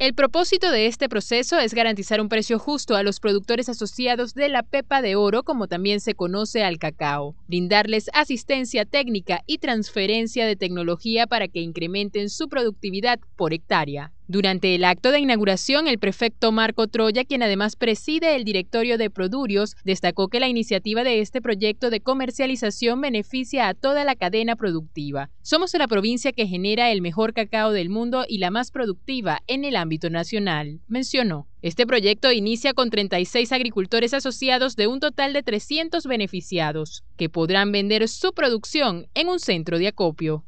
El propósito de este proceso es garantizar un precio justo a los productores asociados de la pepa de oro, como también se conoce al cacao, brindarles asistencia técnica y transferencia de tecnología para que incrementen su productividad por hectárea. Durante el acto de inauguración, el prefecto Marco Troya, quien además preside el directorio de Produrios, destacó que la iniciativa de este proyecto de comercialización beneficia a toda la cadena productiva. Somos la provincia que genera el mejor cacao del mundo y la más productiva en el ámbito nacional, mencionó. Este proyecto inicia con 36 agricultores asociados de un total de 300 beneficiados, que podrán vender su producción en un centro de acopio.